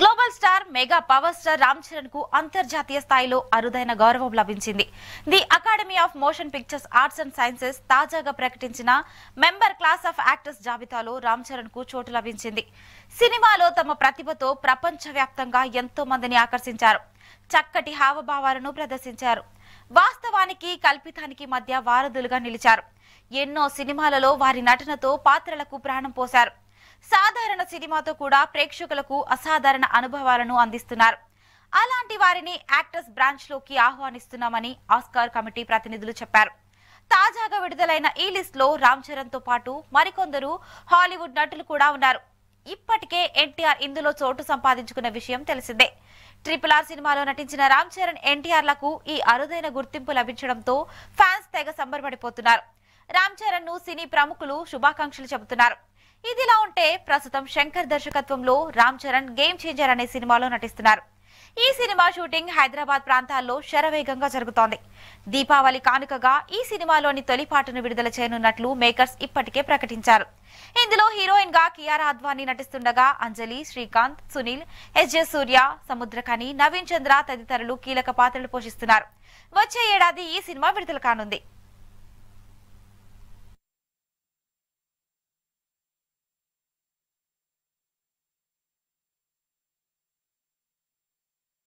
global star mega power star Ram Charan కు అంతర్జాతీయ స్థాయిలో అరుదైన గౌరవం లభించింది the academy of motion pictures arts and sciences తాజాగా ప్రకటించిన మెంబర్ క్లాస్ ఆఫ్ యాక్టర్స్ జాబితాలో రామ్ చరణ్ కు చోటు లభించింది సినిమాలో తమ ప్రతిభతో ప్రపంచవ్యాప్తంగా ఎంతో మందిని ఆకర్షించారు చక్కటి హావభావాలను ప్రదర్శించారు వాస్తవానికి కల్పితానికి మధ్య వారధులుగా నిలిచారు ఎన్నో సినిమాలలో వారి నటనతో పాత్రలకు ప్రాణం పోశారు సాధారణ సినిమాతో కూడా ప్రేక్షకులకు అసాధారణ అనుభవాలను అందిస్తున్నారు అలాంటి వారిని యాక్టర్స్ బ్రాంచ్ లోకి ఆహ్వానిస్తున్నామని ఆస్కార్ కమిటీ ప్రతినిధులు చెప్పారు తాజాగా విడుదలైన ఈ లిస్ట్ లో రామ్ చరణ్ తో పాటు మరికొందరు హాలీవుడ్ నటులు కూడా ఉన్నారు ఇప్పటికే ఎన్టీఆర్ ఇందులో చోటు సంపాదించుకున్న విషయం తెలిసిందే ట్రిపుల్ ఆర్ సినిమాలో నటించిన రామ్ చరణ్ ఎన్టీఆర్ లకు ఈ అరుదైన గుర్తింపు లభించడంతో ఫ్యాన్స్ తెగ సంబరపడిపోతున్నారు రామ్ చరణ్ ను సినీ ప్రముఖులు శుభాకాంక్షలు చెబుతున్నారు ఇదిలా ఉంటే ప్రస్తుతం శంకర్ దర్శకత్వంలో రామ్ చరణ్ గేమ్ చేంజర్ అనే సినిమాలో నటిస్తున్నారు ఈ సినిమా షూటింగ్ హైదరాబాద్ ప్రాంతాల్లో శరవేగంగా జరుగుతోంది దీపావళి కానుకగా ఈ సినిమాలోని తొలి పాటను విడుదల చేయనున్నట్లు మేకర్స్ ఇప్పటికే ప్రకటించారు ఇందులో హీరోయిన్ గా కియారా అద్వానీ నటిస్తుండగా అంజలి శ్రీకాంత్ సునీల్ ఎస్జే సూర్య సముద్రకని నవీన్ చంద్ర తదితరులు కీలక పాత్రలు పోషిస్తున్నారు వచ్చే ఏడాది ఈ సినిమా విడుదల కానుంది